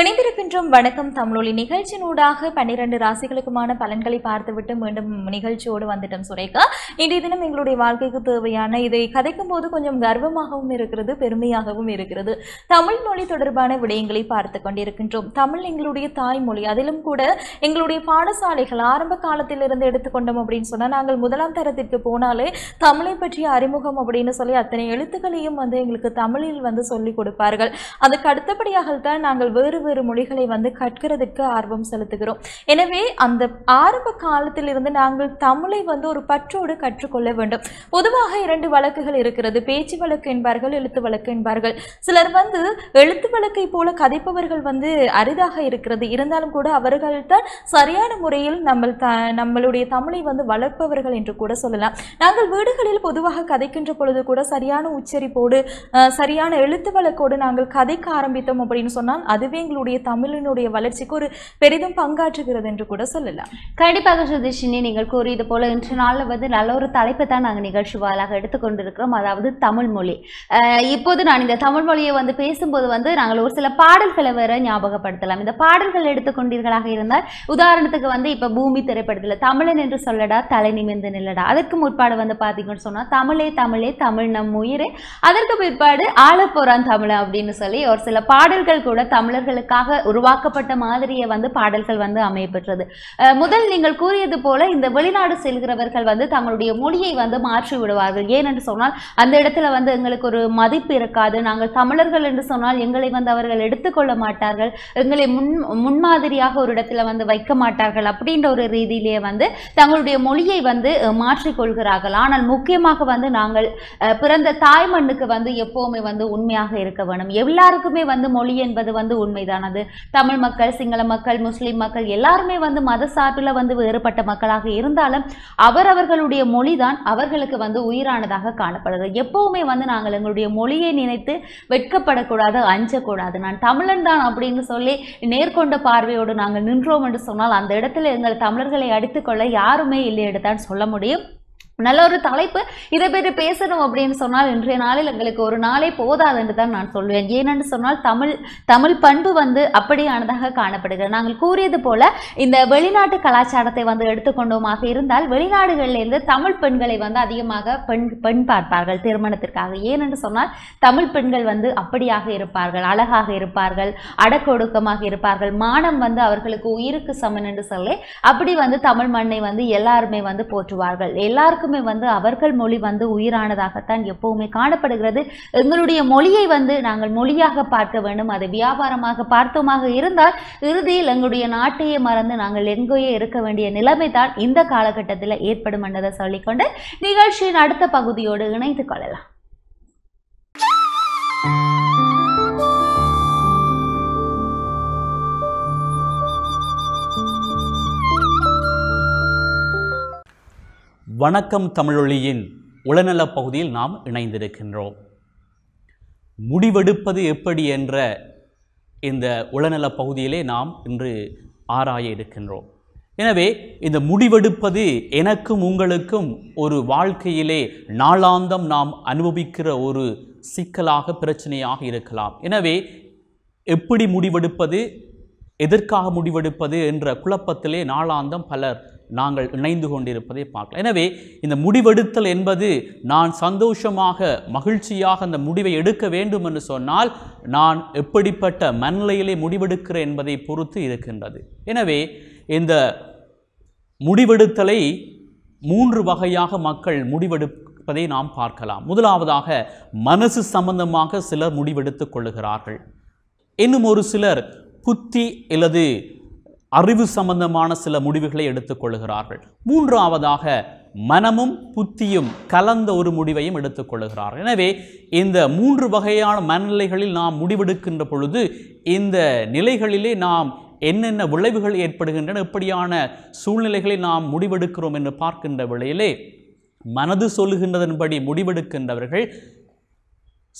இணைந்திருக்கின்றோம் வணக்கம் தமிழொலி நிகழ்ச்சியினூடாக பன்னிரண்டு ராசிகளுக்குமான பலன்களை பார்த்துவிட்டு மீண்டும் நிகழ்ச்சியோடு வந்துட்டோம் சுரேகா இன்றைய தினம் எங்களுடைய வாழ்க்கைக்கு தேவையான இதை கதைக்கும் போது கொஞ்சம் கர்வமாகவும் இருக்கிறது பெருமையாகவும் இருக்கிறது தமிழ் மொழி தொடர்பான விடயங்களை பார்த்து கொண்டிருக்கின்றோம் தமிழ் எங்களுடைய தாய்மொழி அதிலும் கூட எங்களுடைய பாடசாலைகள் ஆரம்ப காலத்திலிருந்து எடுத்துக்கொண்டோம் அப்படின்னு சொன்னால் நாங்கள் முதலாம் தரத்திற்கு போனாலே தமிழை பற்றிய அறிமுகம் அப்படின்னு சொல்லி அத்தனை எழுத்துக்களையும் வந்து எங்களுக்கு தமிழில் வந்து சொல்லிக் கொடுப்பார்கள் அதுக்கு அடுத்தபடியாக தான் நாங்கள் வேறு வேறு மொழிகளை வந்து கற்கிறதுக்கு ஆர்வம் செலுத்துகிறோம் எனவே அந்த ஆரம்ப காலத்தில் இருந்து நாங்கள் தமிழை வந்து ஒரு பற்றோடு கற்றுக்கொள்ள வேண்டும் பொதுவாக இரண்டு வழக்குகள் இருக்கிறது பேச்சு வழக்கு என்பார்கள் எழுத்து வழக்கு என்பார்கள் சிலர் வந்து எழுத்து வழக்கை போல கதைப்பவர்கள் வந்து அரிதாக இருக்கிறது இருந்தாலும் கூட அவர்கள் தான் சரியான முறையில் நம்ம த நம்மளுடைய தமிழை வந்து வளர்ப்பவர்கள் என்று கூட சொல்லலாம் நாங்கள் வீடுகளில் பொதுவாக கதைக்கின்ற பொழுது கூட சரியான உச்சரிப்போடு சரியான எழுத்து வழக்கோடு நாங்கள் கதைக்க ஆரம்பித்தோம் அப்படின்னு சொன்னால் அதுவே எங்களுடைய தமிழினுடைய வளர்ச்சிக்கு ஒரு பெரிதும் பங்காற்றுகிறது என்று கூட சொல்லலாம் கண்டிப்பாக சுதர்ஷினி நீங்கள் கூறியது போல இன்று நாளில் வந்து நல்ல ஒரு தலைப்பை தான் நாங்கள் நிகழ்ச்சி வாயிலாக எடுத்துக்கொண்டிருக்கிறோம் அதாவது தமிழ் மொழி இப்போது நான் இந்த தமிழ் மொழியை வந்து பேசும்போது வந்து நாங்கள் ஒரு சில பாடல்களை வேற ஞாபகப்படுத்தலாம் இந்த பாடல்கள் எடுத்துக்கொண்டீர்களாக இருந்தால் உதாரணத்துக்கு வந்து இப்போ பூமி திரைப்படத்தில் தமிழன் என்று சொல்லடா தலை நிமிர்ந்து நில்லடா அதற்கு முற்பாடு வந்து பார்த்தீங்கன்னு சொன்னால் தமிழே தமிழே தமிழ் நம் உயிரே அதற்கு பிற்பாடு ஆளப்போறான் தமிழ் அப்படின்னு சொல்லி ஒரு சில பாடல்கள் கூட தமிழர்களுக்கு அதற்காக உருவாக்கப்பட்ட மாதிரியை வந்து பாடல்கள் வந்து அமையப்பெற்றது முதல் நீங்கள் கூறியது போல இந்த வெளிநாடு செல்கிறவர்கள் வந்து தங்களுடைய மொழியை வந்து மாற்றி விடுவார்கள் ஏனென்று சொன்னால் அந்த இடத்துல வந்து எங்களுக்கு ஒரு மதிப்பு இருக்காது நாங்கள் தமிழர்கள் என்று சொன்னால் எங்களை வந்து அவர்கள் எடுத்துக்கொள்ள மாட்டார்கள் எங்களை முன் முன்மாதிரியாக ஒரு இடத்துல வந்து வைக்க மாட்டார்கள் அப்படின்ற ஒரு ரீதியிலேயே வந்து தங்களுடைய மொழியை வந்து மாற்றிக்கொள்கிறார்கள் ஆனால் முக்கியமாக வந்து நாங்கள் பிறந்த தாய் மண்ணுக்கு வந்து எப்போவுமே வந்து உண்மையாக இருக்க வேணும் எல்லாருக்குமே வந்து மொழி என்பது வந்து உண்மை இதானது தமிழ் மக்கள் சிங்கள மக்கள் முஸ்லீம் மக்கள் எல்லாருமே வந்து மத சார்பில் வந்து வேறுபட்ட மக்களாக இருந்தாலும் அவரவர்களுடைய மொழி தான் அவர்களுக்கு வந்து உயிரானதாக காணப்படுது எப்போவுமே வந்து நாங்கள் எங்களுடைய மொழியை நினைத்து வெட்கப்படக்கூடாது அஞ்சக்கூடாது நான் தமிழன் தான் அப்படின்னு சொல்லி நேர்கொண்ட பார்வையோடு நாங்கள் நின்றோம் என்று சொன்னால் அந்த இடத்துல எங்கள் தமிழர்களை அடித்துக்கொள்ள யாருமே இல்லை என்று தான் சொல்ல முடியும் நல்ல ஒரு தலைப்பு இதை பற்றி பேசணும் அப்படின்னு சொன்னால் இன்றைய நாளில் எங்களுக்கு ஒரு நாளே போதாது என்று தான் நான் சொல்வேன் ஏனென்று சொன்னால் தமிழ் தமிழ் பண்பு வந்து அப்படியானதாக காணப்படுகிறது நாங்கள் கூறியது போல இந்த வெளிநாட்டு கலாச்சாரத்தை வந்து எடுத்துக்கொண்டோமாக இருந்தால் வெளிநாடுகளிலிருந்து தமிழ் பெண்களை வந்து அதிகமாக பெண் பெண் பார்ப்பார்கள் திருமணத்திற்காக ஏனென்று சொன்னால் தமிழ் பெண்கள் வந்து அப்படியாக இருப்பார்கள் அழகாக இருப்பார்கள் அடக்கொடுக்கமாக இருப்பார்கள் மானம் வந்து அவர்களுக்கு உயிருக்கு சமன் என்று சொல்லி அப்படி வந்து தமிழ் மண்ணை வந்து எல்லாருமே வந்து போற்றுவார்கள் எல்லாருக்கும் எல்லாருக்குமே வந்து அவர்கள் மொழி வந்து உயிரானதாகத்தான் எப்போவுமே காணப்படுகிறது எங்களுடைய மொழியை வந்து நாங்கள் மொழியாக பார்க்க வேண்டும் அதை வியாபாரமாக பார்த்தோமாக இருந்தால் இறுதியில் எங்களுடைய நாட்டையே மறந்து நாங்கள் எங்கேயே இருக்க வேண்டிய நிலைமை தான் இந்த காலகட்டத்தில் ஏற்படும் என்றதை சொல்லிக்கொண்டு நிகழ்ச்சியின் அடுத்த பகுதியோடு இணைத்து கொள்ளலாம் வணக்கம் தமிழொலியின் உளநல பகுதியில் நாம் இணைந்திருக்கின்றோம் முடிவெடுப்பது எப்படி என்ற இந்த உளநல பகுதியிலே நாம் இன்று ஆராய இருக்கின்றோம் எனவே இந்த முடிவெடுப்பது எனக்கும் உங்களுக்கும் ஒரு வாழ்க்கையிலே நாளாந்தம் நாம் அனுபவிக்கிற ஒரு சிக்கலாக பிரச்சனையாக இருக்கலாம் எனவே எப்படி முடிவெடுப்பது எதற்காக முடிவெடுப்பது என்ற குழப்பத்திலே நாளாந்தம் பலர் நாங்கள் இணைந்து கொண்டிருப்பதை பார்க்கலாம் எனவே இந்த முடிவெடுத்தல் என்பது நான் சந்தோஷமாக மகிழ்ச்சியாக அந்த முடிவை எடுக்க வேண்டும் என்று சொன்னால் நான் எப்படிப்பட்ட மனநிலையிலே முடிவெடுக்கிறேன் என்பதை பொறுத்து இருக்கின்றது எனவே இந்த முடிவெடுத்தலை மூன்று வகையாக மக்கள் முடிவெடுப்பதை நாம் பார்க்கலாம் முதலாவதாக மனசு சம்பந்தமாக சிலர் முடிவெடுத்துக் கொள்ளுகிறார்கள் இன்னும் ஒரு சிலர் புத்தி அல்லது அறிவு சம்பந்தமான சில முடிவுகளை எடுத்துக்கொள்கிறார்கள் மூன்றாவதாக மனமும் புத்தியும் கலந்த ஒரு முடிவையும் எடுத்துக்கொள்கிறார்கள் எனவே இந்த மூன்று வகையான மனநிலைகளில் நாம் முடிவெடுக்கின்ற பொழுது இந்த நிலைகளிலே நாம் என்னென்ன விளைவுகள் ஏற்படுகின்றன எப்படியான சூழ்நிலைகளை நாம் முடிவெடுக்கிறோம் என்று பார்க்கின்ற வேளையிலே மனது சொல்லுகின்றதன்படி முடிவெடுக்கின்றவர்கள்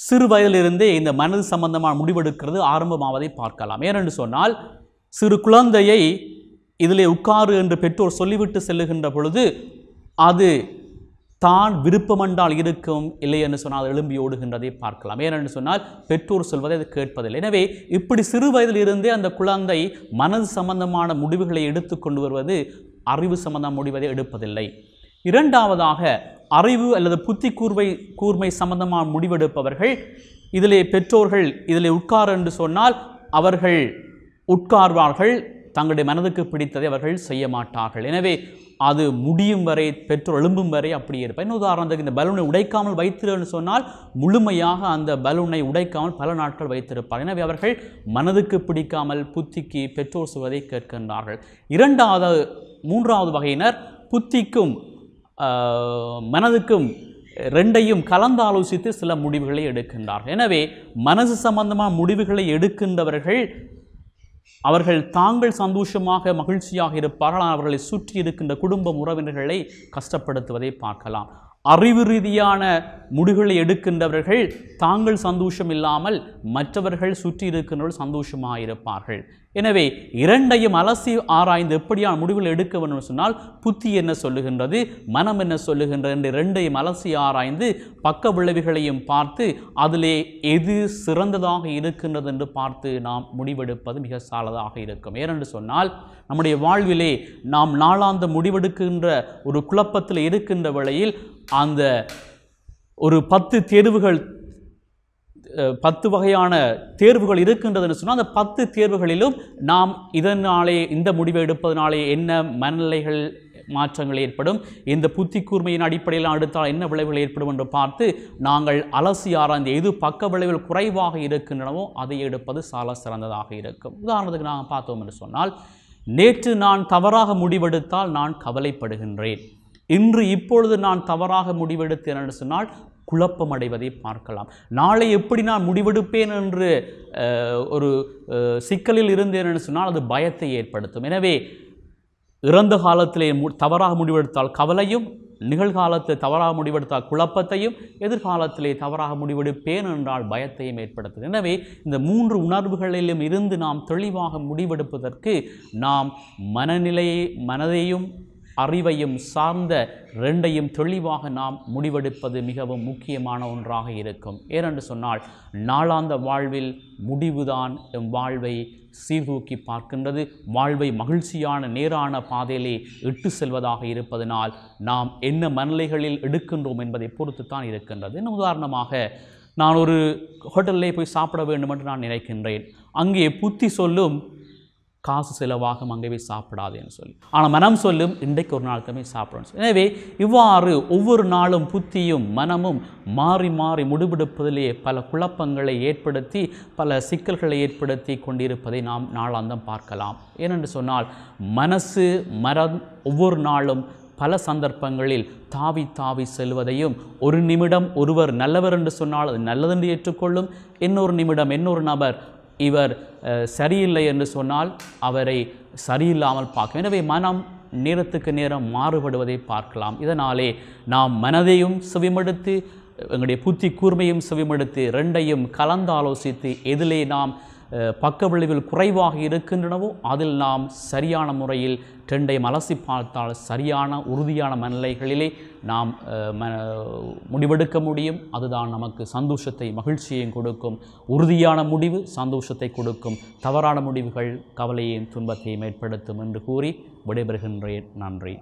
சிறு வயதிலிருந்தே இந்த மனது சம்பந்தமாக முடிவெடுக்கிறது ஆரம்பமாவதை பார்க்கலாம் ஏனென்று சொன்னால் சிறு குழந்தையை இதிலே உட்காரு என்று பெற்றோர் சொல்லிவிட்டு செல்லுகின்ற பொழுது அது தான் விருப்பமண்டால் இருக்கும் இல்லை என்று சொன்னால் எழும்பி ஓடுகின்றதை பார்க்கலாம் ஏனென்று சொன்னால் பெற்றோர் சொல்வதை அது கேட்பதில்லை எனவே இப்படி சிறு வயதில் இருந்தே அந்த குழந்தை மனது சம்பந்தமான முடிவுகளை எடுத்து கொண்டு வருவது அறிவு சம்பந்தமான முடிவதை எடுப்பதில்லை இரண்டாவதாக அறிவு அல்லது புத்தி கூர்வை கூர்மை சம்பந்தமாக முடிவெடுப்பவர்கள் இதிலே பெற்றோர்கள் இதிலே உட்கார் என்று சொன்னால் அவர்கள் உட்கார்வார்கள் தங்களுடைய மனதுக்கு பிடித்ததை அவர்கள் செய்ய மாட்டார்கள் எனவே அது முடியும் வரை பெற்றோர் எழும்பும் வரை அப்படி இருப்பேன் இன்னும் உதாரணத்துக்கு இந்த பலூனை உடைக்காமல் வைத்திருன்னு சொன்னால் முழுமையாக அந்த பலூனை உடைக்காமல் பல நாட்கள் வைத்திருப்பார் எனவே அவர்கள் மனதுக்கு பிடிக்காமல் புத்திக்கு பெற்றோர் சொல்வதை கேட்கின்றார்கள் இரண்டாவது மூன்றாவது வகையினர் புத்திக்கும் மனதுக்கும் ரெண்டையும் கலந்து ஆலோசித்து சில முடிவுகளை எடுக்கின்றார்கள் எனவே மனசு சம்பந்தமாக முடிவுகளை எடுக்கின்றவர்கள் அவர்கள் தாங்கள் சந்தோஷமாக மகிழ்ச்சியாக இருப்பார்கள் அவர்களை சுற்றி இருக்கின்ற குடும்ப உறவினர்களை கஷ்டப்படுத்துவதை பார்க்கலாம் அறிவு ரீதியான முடிவுகளை எடுக்கின்றவர்கள் தாங்கள் சந்தோஷம் இல்லாமல் மற்றவர்கள் சுற்றி இருக்கின்றவர்கள் சந்தோஷமாக இருப்பார்கள் எனவே இரண்டையும் அலசி ஆராய்ந்து எப்படியான முடிவுகள் எடுக்க வேண்டும் சொன்னால் புத்தி என்ன சொல்லுகின்றது மனம் என்ன சொல்லுகின்றது என்று இரண்டையும் அலசி ஆராய்ந்து பக்க விளைவுகளையும் பார்த்து அதிலே எது சிறந்ததாக இருக்கின்றது என்று பார்த்து நாம் முடிவெடுப்பது மிக சாலதாக இருக்கும் ஏனென்று சொன்னால் நம்முடைய வாழ்விலே நாம் நாளாந்த முடிவெடுக்கின்ற ஒரு குழப்பத்தில் இருக்கின்ற வேளையில் அந்த ஒரு பத்து தேர்வுகள் பத்து வகையான தேர்வுகள் இருக்கின்றதுன்னு சொன்னால் அந்த பத்து தேர்வுகளிலும் நாம் இதனாலே இந்த முடிவை எடுப்பதனாலே என்ன மனநிலைகள் மாற்றங்கள் ஏற்படும் இந்த புத்தி கூர்மையின் அடிப்படையில் அடுத்தால் என்ன விளைவுகள் ஏற்படும் என்று பார்த்து நாங்கள் அலசி ஆராய்ந்து எது பக்க விளைவுகள் குறைவாக இருக்கின்றனவோ அதை எடுப்பது சால சிறந்ததாக இருக்கும் உதாரணத்துக்கு நாங்கள் பார்த்தோம் என்று சொன்னால் நேற்று நான் தவறாக முடிவெடுத்தால் நான் கவலைப்படுகின்றேன் இன்று இப்பொழுது நான் தவறாக முடிவெடுத்தேன் என்று சொன்னால் குழப்பமடைவதை பார்க்கலாம் நாளை எப்படி நான் முடிவெடுப்பேன் என்று ஒரு சிக்கலில் இருந்தேன் என்று சொன்னால் அது பயத்தை ஏற்படுத்தும் எனவே இறந்த காலத்திலே தவறாக முடிவெடுத்தால் கவலையும் நிகழ்காலத்தில் தவறாக முடிவெடுத்தால் குழப்பத்தையும் எதிர்காலத்திலே தவறாக முடிவெடுப்பேன் என்றால் பயத்தையும் ஏற்படுத்தும் எனவே இந்த மூன்று உணர்வுகளிலும் இருந்து நாம் தெளிவாக முடிவெடுப்பதற்கு நாம் மனநிலையை மனதையும் அறிவையும் சார்ந்த ரெண்டையும் தெளிவாக நாம் முடிவெடுப்பது மிகவும் முக்கியமான ஒன்றாக இருக்கும் ஏனென்று சொன்னால் நாளாந்த வாழ்வில் முடிவுதான் எம் வாழ்வை சீர்தூக்கி பார்க்கின்றது வாழ்வை மகிழ்ச்சியான நேரான பாதையிலே இட்டு செல்வதாக இருப்பதனால் நாம் என்ன மனநிலைகளில் எடுக்கின்றோம் என்பதை பொறுத்து தான் இருக்கின்றது இன்னும் உதாரணமாக நான் ஒரு ஹோட்டலில் போய் சாப்பிட வேண்டும் என்று நான் நினைக்கின்றேன் அங்கே புத்தி சொல்லும் காசு செலவாகும் அங்கே போய் சாப்பிடாதேன்னு சொல்லி ஆனால் மனம் சொல்லும் இன்றைக்கு ஒரு நாளுக்குமே சாப்பிடணும் சொல்லி எனவே இவ்வாறு ஒவ்வொரு நாளும் புத்தியும் மனமும் மாறி மாறி முடிவெடுப்பதிலே பல குழப்பங்களை ஏற்படுத்தி பல சிக்கல்களை ஏற்படுத்தி கொண்டிருப்பதை நாம் நாளாந்தம் பார்க்கலாம் ஏனென்று சொன்னால் மனசு மரம் ஒவ்வொரு நாளும் பல சந்தர்ப்பங்களில் தாவி தாவி செல்வதையும் ஒரு நிமிடம் ஒருவர் நல்லவர் என்று சொன்னால் அது நல்லதென்று ஏற்றுக்கொள்ளும் இன்னொரு நிமிடம் இன்னொரு நபர் இவர் சரியில்லை என்று சொன்னால் அவரை சரியில்லாமல் பார்க்கும் எனவே மனம் நேரத்துக்கு நேரம் மாறுபடுவதை பார்க்கலாம் இதனாலே நாம் மனதையும் செவிமடுத்து எங்களுடைய புத்தி கூர்மையும் செவிமடுத்து ரெண்டையும் கலந்தாலோசித்து எதிலே நாம் பக்க விளைவில் குறைவாக இருக்கின்றனவோ அதில் நாம் சரியான முறையில் டெண்டை மலசி பார்த்தால் சரியான உறுதியான மனநிலைகளிலே நாம் முடிவெடுக்க முடியும் அதுதான் நமக்கு சந்தோஷத்தை மகிழ்ச்சியையும் கொடுக்கும் உறுதியான முடிவு சந்தோஷத்தை கொடுக்கும் தவறான முடிவுகள் கவலையின் துன்பத்தையும் ஏற்படுத்தும் என்று கூறி விடைபெறுகின்றேன் நன்றி